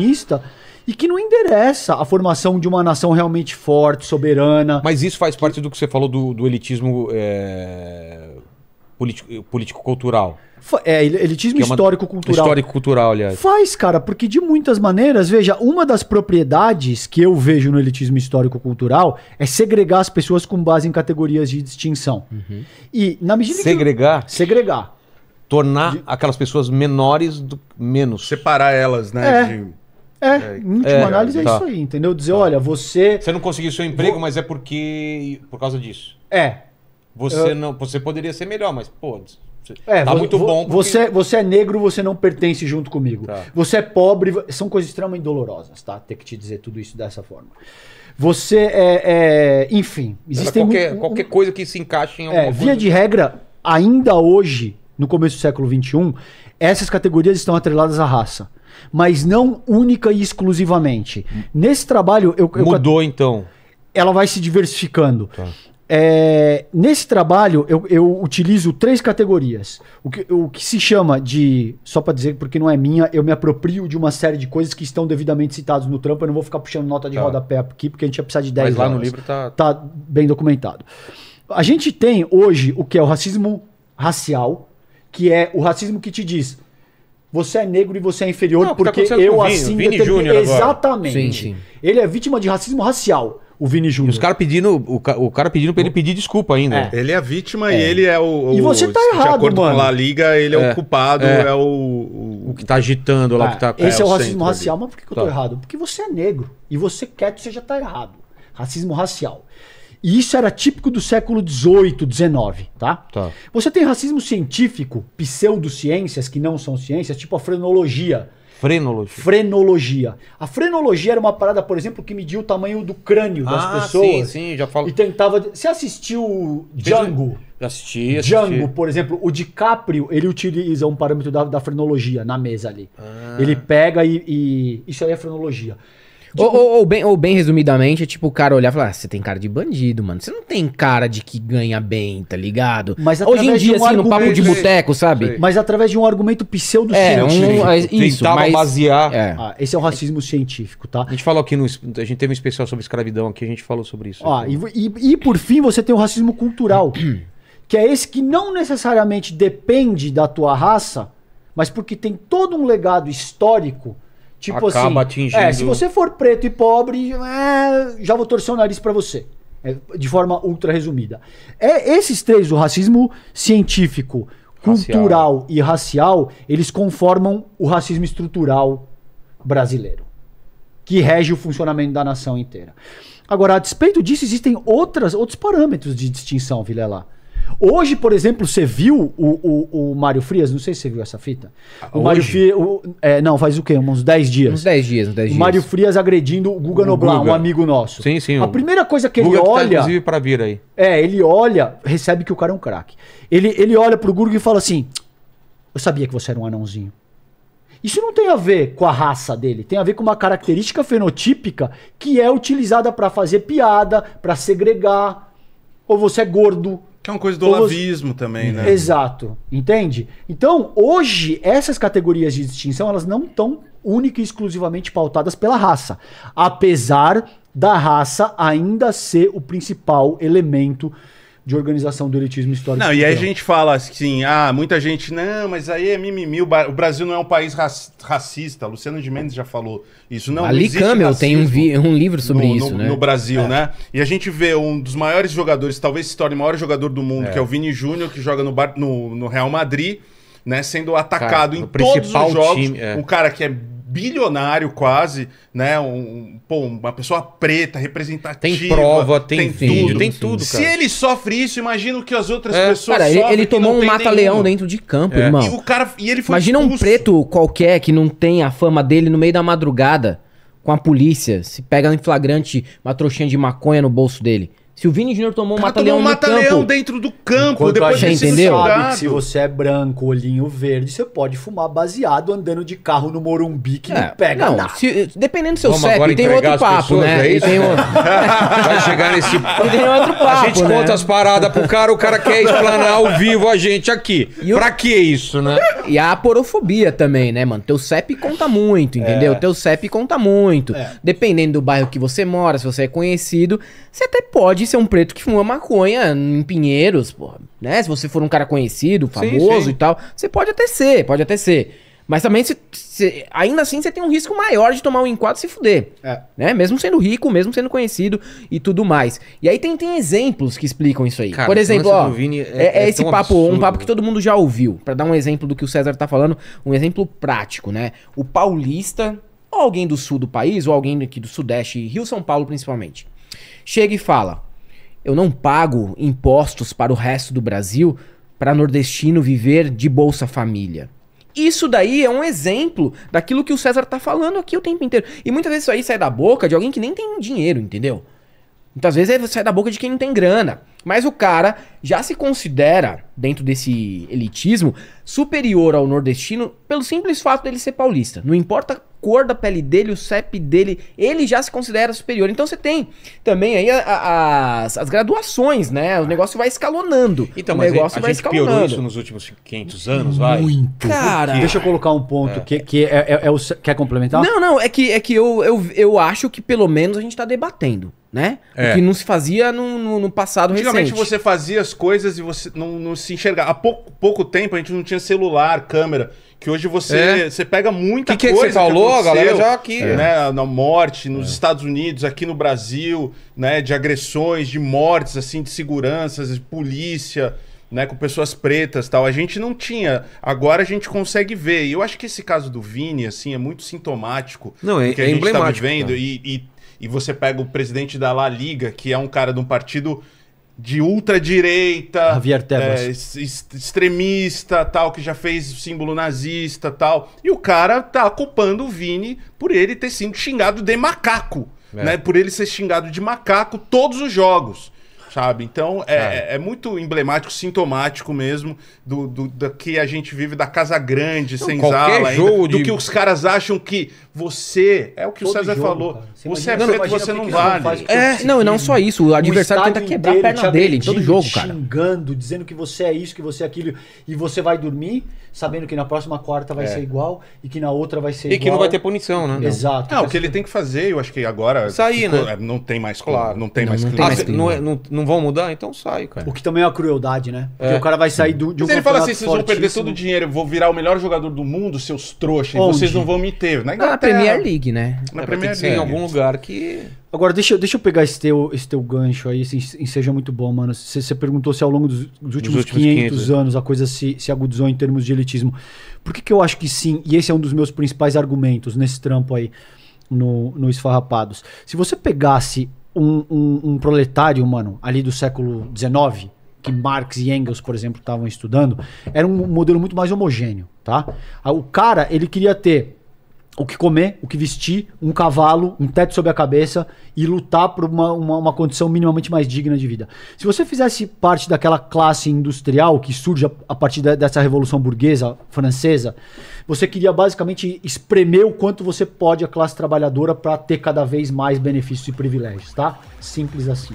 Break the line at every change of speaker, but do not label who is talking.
comunista e que não endereça a formação de uma nação realmente forte, soberana. Mas isso faz parte do que você falou do, do elitismo é, político-cultural. É, elitismo é histórico-cultural. Histórico-cultural, aliás. Faz, cara, porque de muitas maneiras, veja, uma das propriedades que eu vejo no elitismo histórico-cultural é segregar as pessoas com base em categorias de distinção. Uhum. E na medida
segregar? que. Segregar? Segregar. Tornar de... aquelas pessoas menores do menos. Separar elas, né? É. De é, é, em última é, análise é tá. isso aí, entendeu? Dizer, tá. olha, você. Você não conseguiu seu emprego, Vou... mas é porque. por causa disso. É. Você, Eu... não, você poderia ser melhor, mas, pô, é, tá muito bom. Porque... Você,
você é negro, você não pertence junto comigo. Tá. Você é pobre, são coisas extremamente dolorosas, tá? Ter que te dizer tudo isso dessa forma. Você é. é enfim, existem. Qualquer, um, qualquer coisa que se
encaixe em é, alguma é, Via de
regra, ainda hoje, no começo do século XXI, essas categorias estão atreladas à raça mas não única e exclusivamente. Nesse trabalho. Eu, eu Mudou então. Ela vai se diversificando. Tá. É, nesse trabalho, eu, eu, utilizo três categorias. O que, o que se chama de. Só para dizer, porque não é minha, eu me aproprio de uma série de coisas que estão devidamente citadas no trampo. Eu não vou ficar puxando nota de tá. rodapé aqui, porque a gente ia precisar de 10 Mas lá no livro tá... tá bem documentado. A gente tem hoje o que é o racismo racial, que é o racismo que te diz você é negro e você é inferior não, tá porque tá eu assim Vini, Vini Júnior exatamente. Sim, sim. Ele é vítima de racismo racial. O Vini Júnior. Os caras pedindo, o, o, cara pedindo pra ele pedir desculpa ainda. É. Ele é a
vítima é. e ele é o, o, E você tá errado, acordo mano. com a Liga, ele é, é. É. é o culpado, é, o, o, que tá agitando lá, o ah, que tá Esse é, é o racismo racial, ali. mas por que, que eu tô tá.
errado? Porque você é negro e você quer que você já tá errado. Racismo racial. E isso era típico do século XVIII, XIX, tá? tá? Você tem racismo científico, pseudociências que não são ciências, tipo a frenologia. Frenologia. Frenologia. A frenologia era uma parada, por exemplo, que media o tamanho do crânio das ah, pessoas. Sim, sim, já falo. E tentava. Você assistiu Django?
Já assisti, assisti. Django, por
exemplo, o DiCaprio, ele utiliza um parâmetro da, da frenologia na mesa ali. Ah. Ele pega e, e. Isso aí é frenologia. Tipo...
Ou, ou, ou, bem, ou bem resumidamente, é tipo o cara olhar e falar: ah, você tem cara de bandido, mano. Você não tem cara de que ganha bem, tá ligado? Mas Hoje em dia, um assim, argumento... no papo de boteco, sabe?
Mas através de um argumento pseudocientífico. É, um, é, isso, Tentava mas... basear. É. Ah, esse é o racismo é. científico, tá? A gente falou aqui no. A gente teve um especial sobre escravidão aqui, a gente falou sobre isso. Ah, e, e, e por fim, você tem o racismo cultural. que é esse que não necessariamente depende da tua raça, mas porque tem todo um legado histórico Tipo Acaba assim, atingindo... É, se você for preto e pobre, é, já vou torcer o nariz para você. É, de forma ultra resumida. É, esses três, o racismo científico, racial. cultural e racial, eles conformam o racismo estrutural brasileiro, que rege o funcionamento da nação inteira. Agora, a despeito disso, existem outras, outros parâmetros de distinção, Vilela. Hoje, por exemplo, você viu o, o, o Mário Frias? Não sei se você viu essa fita. O hoje? Mário Frias. É, não, faz o quê? Uns 10 dias. Uns 10 dias, uns 10 dias. O Mário Frias agredindo o Guga Noblar, um amigo nosso. Sim, sim. A primeira coisa que Guga ele que tá, olha. Tá, inclusive, pra vir aí. É, ele olha, recebe que o cara é um craque. Ele, ele olha pro Guga e fala assim: Eu sabia que você era um anãozinho. Isso não tem a ver com a raça dele, tem a ver com uma característica fenotípica que é utilizada para fazer piada, para segregar. Ou você é gordo, que é uma coisa do lavismo também, né? Exato, entende? Então, hoje, essas categorias de distinção, elas não estão única e exclusivamente pautadas pela raça. Apesar da raça ainda ser o principal elemento de organização do elitismo
histórico. Não, e aí a gente
fala assim, ah, muita gente, não, mas aí é mimimi, o Brasil não é um país racista. Luciano de Mendes já falou isso. Não, Ali Camel
tem um, um, livro sobre no, isso, no, né? No Brasil, é. né?
E a gente vê um dos maiores jogadores, talvez se torne o maior jogador do mundo, é. que é o Vini Júnior, que joga no, no, no Real Madrid, né? Sendo atacado cara, em todos os jogos. Time, é. Um cara que é bilionário quase, né? Um, pô, uma pessoa preta, representativa. Tem prova, tem, tem tudo. tem tudo, cara. Se ele sofre isso, imagina o que as outras é. pessoas cara, sofrem. Ele, ele tomou um mata-leão dentro de
campo, é. irmão. E o
cara, e ele foi Imagina expulso. um
preto qualquer que não tem a fama dele no meio da madrugada com a polícia, se pega em flagrante uma trouxinha de maconha no bolso dele. Se o Vini Jr. tomou um ah, mata-leão um mata campo,
dentro do campo, depois a gente entendeu? sabe que se você é branco, olhinho verde, você pode fumar baseado andando de carro no Morumbi que é, não pega não, nada.
Se, dependendo do seu Vamos CEP, tem outro
papo,
né? É tem outro... Vai chegar
nesse tem outro papo, A gente né? conta as paradas pro cara, o cara quer explanar ao vivo a gente aqui. E pra que isso, né? E a aporofobia também, né, mano? Teu CEP conta muito, entendeu? É. Teu CEP conta muito. É. Dependendo do bairro que você mora, se você é conhecido, você até pode ser um preto que fuma maconha em Pinheiros, porra. Né? Se você for um cara conhecido, famoso sim, sim. e tal, você pode até ser, pode até ser. Mas também, cê, cê, ainda assim, você tem um risco maior de tomar um enquadro e se fuder. É. Né? Mesmo sendo rico, mesmo sendo conhecido e tudo mais. E aí tem, tem exemplos que explicam isso aí. Cara, Por exemplo, ó, é-, é, é, é esse papo, absurdo. um papo que todo mundo já ouviu. para dar um exemplo do que o César tá falando, um exemplo prático, né? O paulista, ou alguém do sul do país, ou alguém aqui do sudeste, Rio São Paulo principalmente, chega e fala: Eu não pago impostos para o resto do Brasil para nordestino viver de Bolsa Família. Isso daí é um exemplo daquilo que o César tá falando aqui o tempo inteiro. E muitas vezes isso aí sai da boca de alguém que nem tem dinheiro, entendeu? Muitas vezes sai da boca de quem não tem grana. Mas o cara já se considera, dentro desse elitismo, superior ao nordestino pelo simples fato dele ser paulista. Não importa a cor da pele dele, o CEP dele, ele já se considera superior. Então você tem também aí a, a, as, as, graduações, né? O negócio vai escalonando. Então, o negócio mas negócio a, vai gente escalonando. piorou isso nos últimos 500 anos, vai? Muito. Cara... Deixa
eu colocar um ponto é. que, que é, é, é o... Quer complementar? Não,
não. É que, é que eu, eu, eu acho que pelo menos a gente está debatendo né? É. O que não se fazia no, no, no passado Antigamente recente. você fazia as
coisas e você não, não se enxergava. Há pouco, pouco tempo a gente não tinha celular, câmera. Que hoje você, é. você pega muita que coisa. O é que, você falou, que galera? Já aqui. Né, é. na morte, nos é. Estados Unidos, aqui no Brasil, né? De agressões, de mortes, assim, de seguranças, de polícia. Né, com pessoas pretas tal. A gente não tinha. Agora a gente consegue ver. E eu acho que esse caso do Vini, assim, é muito sintomático. Não, é, que a é gente tá emblemático. Tá vivendo, e, e, e você pega o presidente da La Liga, que é um cara de um partido de ultradireita, Javier Tebas. É, extremista, tal, que já fez símbolo nazista, tal. E o cara tá culpando o Vini por ele ter sido xingado de macaco, é. né? Por ele ser xingado de macaco todos os jogos sabe? Então é é. é, é, muito emblemático, sintomático mesmo do, do, do, que a gente vive da casa grande, sem sala, jogo ainda, de... do que os caras acham que você é o que Todo o César jogo, falou. Você, você imagina, é
preto, você não vale. Não é, não, e não só isso. O adversário o tenta quebrar a perna dele em todo jogo, cara.
Xingando, dizendo que você é isso, que você é aquilo. E você vai dormir sabendo que na próxima quarta vai é. ser igual e que na outra vai ser e igual. E que não vai ter
punição, né? Exato. Não, o que ele tem que fazer, eu acho que agora. Sair, né? É,
não tem mais, claro. Não tem mais clima. Não, não vão mudar, então sai, cara. O que também é uma crueldade, né? Porque é. o cara vai sair do, de um Mas ele fala assim: vocês fortíssimo. vão perder
todo o dinheiro, vou virar o melhor jogador do mundo, seus trouxas, Onde? vocês não vão me ter. Na, na Premier League, né? Na é, Premier League. Em algum lugar que.
Agora, deixa, deixa eu pegar esse teu, esse teu gancho aí, esse assim, seja muito bom, mano. Você, você perguntou se ao longo dos, dos últimos, últimos 500, 500, anos a coisa se, se agudizou em termos de elitismo. Por que, que eu acho que sim? E esse é um dos meus principais argumentos nesse trampo aí, no, no Esfarrapados. Se você pegasse um, um, um proletário, mano, ali do século XIX, que Marx e Engels, por exemplo, estavam estudando, era um modelo muito mais homogêneo, tá? O cara, ele queria ter o que comer, o que vestir, um cavalo, um teto sobre a cabeça e lutar por uma, uma, uma, condição minimamente mais digna de vida. Se você fizesse parte daquela classe industrial que surge a, a partir dessa revolução burguesa francesa, você queria basicamente espremer o quanto você pode a classe trabalhadora para ter cada vez mais benefícios e privilégios, tá? Simples assim.